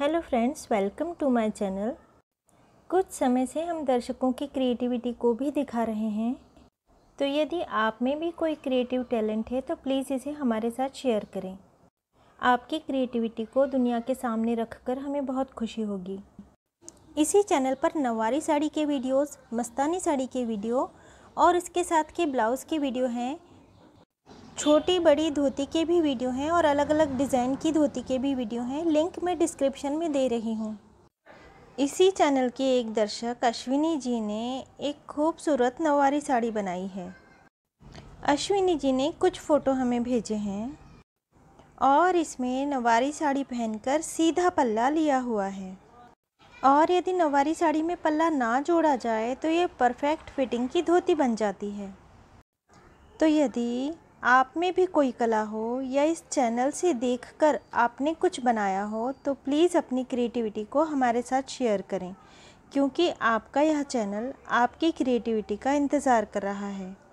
hello friends welcome to my channel कुछ समय से हम दर्शकों की क्रिएटिविटी को भी दिखा रहे हैं तो यदि आप में भी कोई क्रिएटिव टैलेंट है तो प्लीज़ इसे हमारे साथ शेयर करें आपकी क्रिएटिविटी को दुनिया के सामने रखकर हमें बहुत खुशी होगी इसी चैनल पर नवारी साड़ी के वीडियोस, मस्तानी साड़ी के वीडियो और इसके साथ के ब्लाउज़ के वीडियो हैं छोटी बड़ी धोती के भी वीडियो हैं और अलग अलग डिज़ाइन की धोती के भी वीडियो हैं लिंक मैं डिस्क्रिप्शन में दे रही हूँ इसी चैनल के एक दर्शक अश्विनी जी ने एक खूबसूरत नवारी साड़ी बनाई है अश्विनी जी ने कुछ फ़ोटो हमें भेजे हैं और इसमें नवारी साड़ी पहनकर सीधा पल्ला लिया हुआ है और यदि नवारी साड़ी में पल्ला ना जोड़ा जाए तो ये परफेक्ट फिटिंग की धोती बन जाती है तो यदि आप में भी कोई कला हो या इस चैनल से देखकर आपने कुछ बनाया हो तो प्लीज़ अपनी क्रिएटिविटी को हमारे साथ शेयर करें क्योंकि आपका यह चैनल आपकी क्रिएटिविटी का इंतज़ार कर रहा है